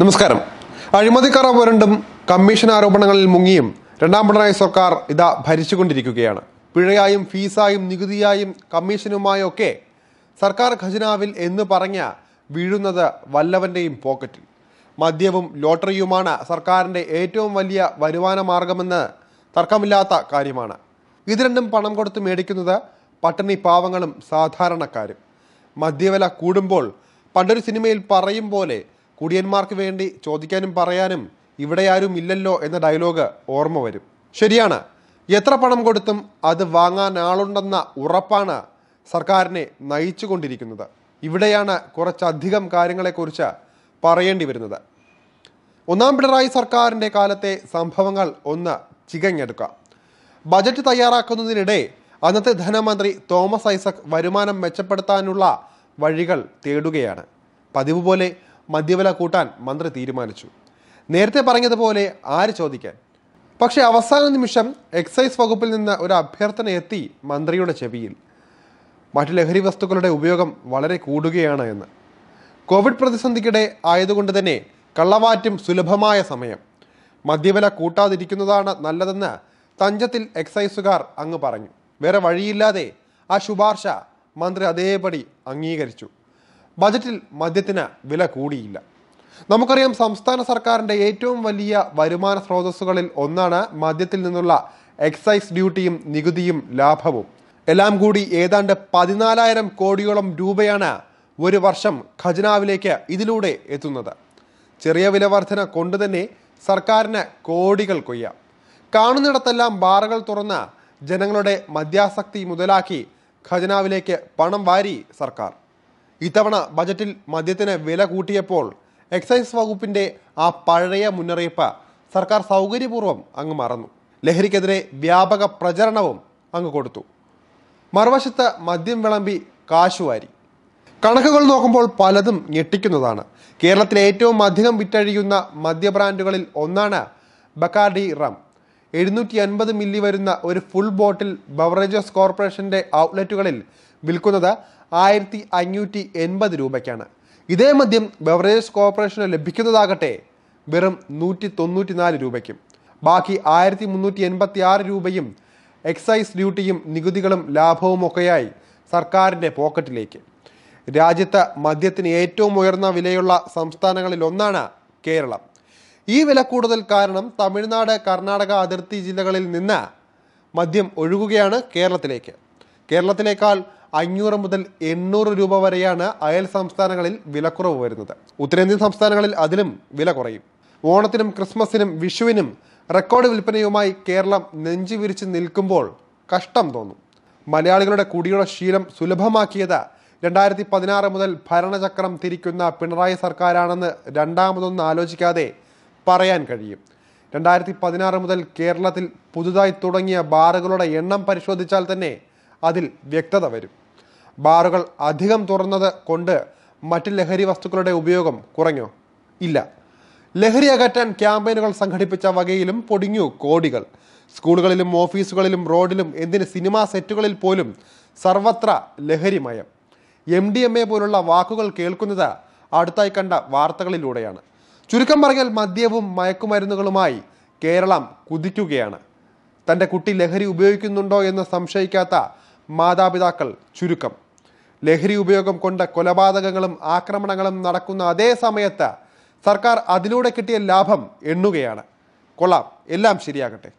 നമസ്കാരം അഴിമതിക്കാർ വരണ്ടും കമ്മീഷൻ ആരോപണങ്ങളിൽ മുങ്ങിയും രണ്ടാം പിണറായി സർക്കാർ ഇതാ ഭരിച്ചുകൊണ്ടിരിക്കുകയാണ് പിഴയായും ഫീസായും നികുതിയായും കമ്മീഷനുമായൊക്കെ സർക്കാർ ഖജനാവിൽ എന്ന് പറഞ്ഞ വീഴുന്നത് വല്ലവൻ്റെയും പോക്കറ്റിൽ മദ്യവും ലോട്ടറിയുമാണ് സർക്കാരിൻ്റെ ഏറ്റവും വലിയ വരുമാന മാർഗമെന്ന് തർക്കമില്ലാത്ത കാര്യമാണ് ഇത് രണ്ടും പണം കൊടുത്ത് മേടിക്കുന്നത് പട്ടിണി പാവങ്ങളും സാധാരണക്കാരും മദ്യവില കൂടുമ്പോൾ പണ്ടൊരു സിനിമയിൽ പറയും പോലെ കുടിയന്മാർക്ക് വേണ്ടി ചോദിക്കാനും പറയാനും ഇവിടെ ആരും ഇല്ലല്ലോ എന്ന ഡയലോഗ് ഓർമ്മ വരും ശരിയാണ് എത്ര പണം കൊടുത്തും അത് വാങ്ങാൻ ആളുണ്ടെന്ന ഉറപ്പാണ് സർക്കാരിനെ നയിച്ചുകൊണ്ടിരിക്കുന്നത് ഇവിടെയാണ് കുറച്ചധികം കാര്യങ്ങളെക്കുറിച്ച് പറയേണ്ടി വരുന്നത് ഒന്നാം പിണറായി സർക്കാരിൻ്റെ കാലത്തെ സംഭവങ്ങൾ ഒന്ന് ചികഞ്ഞെടുക്കാം ബജറ്റ് തയ്യാറാക്കുന്നതിനിടെ അന്നത്തെ ധനമന്ത്രി തോമസ് ഐസക് വരുമാനം മെച്ചപ്പെടുത്താനുള്ള വഴികൾ തേടുകയാണ് പതിവ് പോലെ മദ്യവില കൂട്ടാൻ മന്ത്രി തീരുമാനിച്ചു നേരത്തെ പറഞ്ഞതുപോലെ ആര് ചോദിക്കാൻ പക്ഷേ അവസാന നിമിഷം എക്സൈസ് വകുപ്പിൽ നിന്ന് ഒരു അഭ്യർത്ഥന എത്തി മന്ത്രിയുടെ ചെവിയിൽ മറ്റു ലഹരി വസ്തുക്കളുടെ ഉപയോഗം വളരെ കൂടുകയാണ് എന്ന് കോവിഡ് പ്രതിസന്ധിക്കിടെ ആയതുകൊണ്ട് തന്നെ കള്ളവാറ്റും സുലഭമായ സമയം മദ്യവില കൂട്ടാതിരിക്കുന്നതാണ് നല്ലതെന്ന് തഞ്ചത്തിൽ എക്സൈസുകാർ അങ്ങ് പറഞ്ഞു വേറെ വഴിയില്ലാതെ ആ ശുപാർശ മന്ത്രി അതേപടി അംഗീകരിച്ചു ബജറ്റിൽ മദ്യത്തിന് വില കൂടിയില്ല നമുക്കറിയാം സംസ്ഥാന സർക്കാരിൻ്റെ ഏറ്റവും വലിയ വരുമാന സ്രോതസ്സുകളിൽ ഒന്നാണ് മദ്യത്തിൽ നിന്നുള്ള എക്സൈസ് ഡ്യൂട്ടിയും നികുതിയും ലാഭവും എല്ലാം കൂടി ഏതാണ്ട് പതിനാലായിരം കോടിയോളം രൂപയാണ് ഒരു വർഷം ഖജനാവിലേക്ക് ഇതിലൂടെ എത്തുന്നത് ചെറിയ വില വർധന കൊണ്ടുതന്നെ സർക്കാരിന് കോടികൾ കൊയ്യാം കാണുന്നിടത്തെല്ലാം ബാറുകൾ തുറന്ന് ജനങ്ങളുടെ മദ്യാസക്തി മുതലാക്കി ഖജനാവിലേക്ക് പണം വാരി സർക്കാർ ഇത്തവണ ബജറ്റിൽ മദ്യത്തിന് വില കൂട്ടിയപ്പോൾ എക്സൈസ് വകുപ്പിന്റെ ആ പഴയ മുന്നറിയിപ്പ് സർക്കാർ സൗകര്യപൂർവ്വം അങ്ങ് മറന്നു ലഹരിക്കെതിരെ വ്യാപക പ്രചരണവും അങ്ങ് കൊടുത്തു മറുവശത്ത് മദ്യം വിളമ്പി കാശുവാരി കണക്കുകൾ നോക്കുമ്പോൾ പലതും ഞെട്ടിക്കുന്നതാണ് കേരളത്തിലെ ഏറ്റവും അധികം വിറ്റഴിയുന്ന മദ്യ ബ്രാൻഡുകളിൽ ഒന്നാണ് ബക്കാർഡി റം എഴുന്നൂറ്റി അൻപത് മില്ലി വരുന്ന ഒരു ഫുൾ ബോട്ടിൽ ബവറേജസ് കോർപ്പറേഷന്റെ ഔട്ട്ലെറ്റുകളിൽ വിൽക്കുന്നത് ആയിരത്തി അഞ്ഞൂറ്റി എൺപത് രൂപയ്ക്കാണ് ഇതേ മദ്യം ബെവറേജസ് കോർപ്പറേഷന് ലഭിക്കുന്നതാകട്ടെ വെറും നൂറ്റി തൊണ്ണൂറ്റി നാല് രൂപയ്ക്കും ബാക്കി ആയിരത്തി മുന്നൂറ്റി എൺപത്തി ആറ് രൂപയും എക്സൈസ് ഡ്യൂട്ടിയും നികുതികളും ലാഭവും ഒക്കെയായി സർക്കാരിൻ്റെ പോക്കറ്റിലേക്ക് രാജ്യത്ത് മദ്യത്തിന് ഏറ്റവും ഉയർന്ന വിലയുള്ള സംസ്ഥാനങ്ങളിൽ ഒന്നാണ് കേരളം ഈ വില കൂടുതൽ കാരണം തമിഴ്നാട് കർണാടക അതിർത്തി ജില്ലകളിൽ നിന്ന് മദ്യം ഒഴുകുകയാണ് കേരളത്തിലേക്ക് കേരളത്തിലേക്കാൾ അഞ്ഞൂറ് മുതൽ എണ്ണൂറ് രൂപ വരെയാണ് അയൽ സംസ്ഥാനങ്ങളിൽ വിലക്കുറവ് വരുന്നത് ഉത്തരേന്ത്യൻ സംസ്ഥാനങ്ങളിൽ അതിലും വില കുറയും ഓണത്തിനും ക്രിസ്മസിനും വിഷുവിനും റെക്കോർഡ് വിൽപ്പനയുമായി കേരളം നെഞ്ചു വിരിച്ച് നിൽക്കുമ്പോൾ കഷ്ടം തോന്നും മലയാളികളുടെ കുടിയുടെ ശീലം സുലഭമാക്കിയത് രണ്ടായിരത്തി പതിനാറ് മുതൽ ഭരണചക്രം തിരിക്കുന്ന പിണറായി സർക്കാരാണെന്ന് രണ്ടാമതൊന്നും ആലോചിക്കാതെ പറയാൻ കഴിയും രണ്ടായിരത്തി പതിനാറ് മുതൽ കേരളത്തിൽ പുതുതായി തുടങ്ങിയ ബാറുകളുടെ എണ്ണം പരിശോധിച്ചാൽ തന്നെ അതിൽ വ്യക്തത വരും ബാറുകൾ അധികം തുറന്നത് കൊണ്ട് മറ്റ് ലഹരി വസ്തുക്കളുടെ ഉപയോഗം കുറഞ്ഞോ ഇല്ല ലഹരി അകറ്റാൻ ക്യാമ്പയിനുകൾ സംഘടിപ്പിച്ച വകയിലും പൊടിഞ്ഞു കോടികൾ സ്കൂളുകളിലും ഓഫീസുകളിലും റോഡിലും എന്തിന് സിനിമാ സെറ്റുകളിൽ പോലും സർവത്ര ലഹരിമയം എം ഡി എം എ പോലുള്ള വാക്കുകൾ കേൾക്കുന്നത് അടുത്തായി കണ്ട വാർത്തകളിലൂടെയാണ് ചുരുക്കം പറഞ്ഞാൽ മദ്യവും മയക്കുമരുന്നുകളുമായി കേരളം കുതിക്കുകയാണ് തൻ്റെ കുട്ടി ലഹരി ഉപയോഗിക്കുന്നുണ്ടോ എന്ന് സംശയിക്കാത്ത മാതാപിതാക്കൾ ചുരുക്കം ലഹരി ഉപയോഗം കൊണ്ട് കൊലപാതകങ്ങളും ആക്രമണങ്ങളും നടക്കുന്ന അതേ സമയത്ത് സർക്കാർ അതിലൂടെ കിട്ടിയ ലാഭം എണ്ണുകയാണ് കൊള്ളാം എല്ലാം ശരിയാകട്ടെ